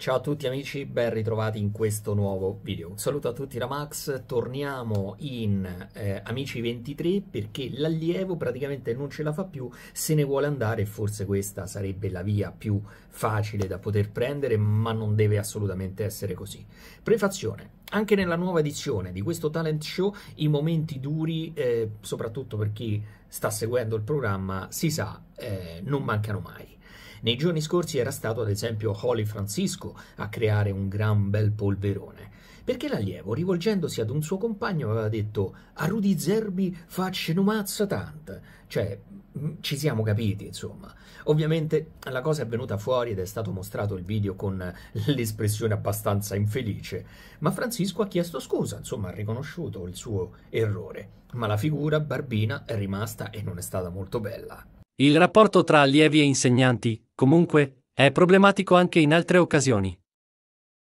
Ciao a tutti amici, ben ritrovati in questo nuovo video. Un saluto a tutti da Max, torniamo in eh, Amici 23 perché l'allievo praticamente non ce la fa più, se ne vuole andare forse questa sarebbe la via più facile da poter prendere, ma non deve assolutamente essere così. Prefazione. Anche nella nuova edizione di questo talent show i momenti duri, eh, soprattutto per chi sta seguendo il programma, si sa, eh, non mancano mai. Nei giorni scorsi era stato ad esempio Holly Francisco a creare un gran bel polverone, perché l'allievo, rivolgendosi ad un suo compagno, aveva detto «A Rudy Zerbi facce mazza tant», cioè mm, ci siamo capiti, insomma. Ovviamente la cosa è venuta fuori ed è stato mostrato il video con l'espressione abbastanza infelice, ma Francisco ha chiesto scusa, insomma, ha riconosciuto il suo errore. Ma la figura barbina è rimasta e non è stata molto bella. Il rapporto tra allievi e insegnanti, comunque, è problematico anche in altre occasioni.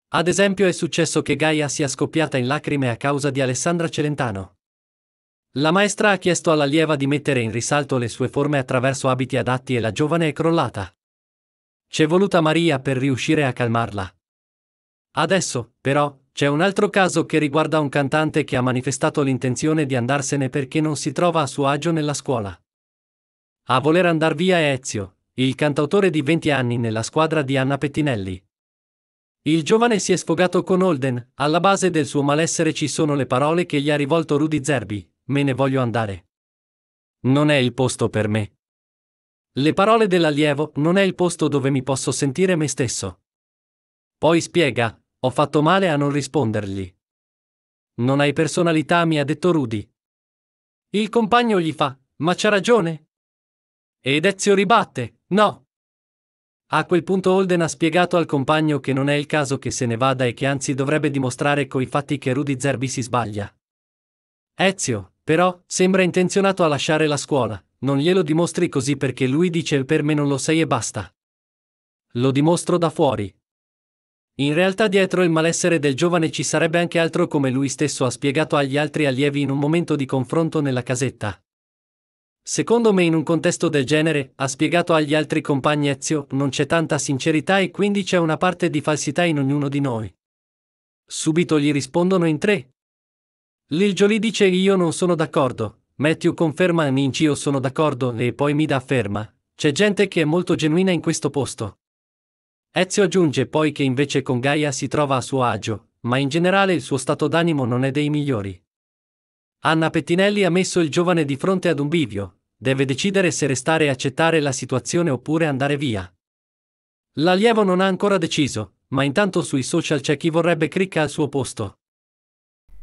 Ad esempio è successo che Gaia sia scoppiata in lacrime a causa di Alessandra Celentano. La maestra ha chiesto all'allieva di mettere in risalto le sue forme attraverso abiti adatti e la giovane è crollata. C'è voluta Maria per riuscire a calmarla. Adesso, però, c'è un altro caso che riguarda un cantante che ha manifestato l'intenzione di andarsene perché non si trova a suo agio nella scuola. A voler andar via è Ezio, il cantautore di 20 anni nella squadra di Anna Pettinelli. Il giovane si è sfogato con Holden, alla base del suo malessere ci sono le parole che gli ha rivolto Rudy Zerbi, me ne voglio andare. Non è il posto per me. Le parole dell'allievo, non è il posto dove mi posso sentire me stesso. Poi spiega, ho fatto male a non rispondergli. Non hai personalità, mi ha detto Rudy. Il compagno gli fa, ma c'ha ragione, ed Ezio ribatte, no. A quel punto Holden ha spiegato al compagno che non è il caso che se ne vada e che anzi dovrebbe dimostrare coi fatti che Rudy Zerbi si sbaglia. Ezio, però, sembra intenzionato a lasciare la scuola, non glielo dimostri così perché lui dice il per me non lo sei e basta. Lo dimostro da fuori. In realtà dietro il malessere del giovane ci sarebbe anche altro come lui stesso ha spiegato agli altri allievi in un momento di confronto nella casetta. Secondo me in un contesto del genere, ha spiegato agli altri compagni Ezio, non c'è tanta sincerità e quindi c'è una parte di falsità in ognuno di noi. Subito gli rispondono in tre. Lil Jolie dice io non sono d'accordo, Matthew conferma Ninci io sono d'accordo e poi Mida afferma, c'è gente che è molto genuina in questo posto. Ezio aggiunge poi che invece con Gaia si trova a suo agio, ma in generale il suo stato d'animo non è dei migliori. Anna Pettinelli ha messo il giovane di fronte ad un bivio, deve decidere se restare e accettare la situazione oppure andare via. L'allievo non ha ancora deciso, ma intanto sui social c'è chi vorrebbe cricca al suo posto.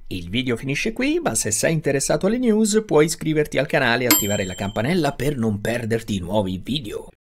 Il video finisce qui, ma se sei interessato alle news puoi iscriverti al canale e attivare la campanella per non perderti i nuovi video.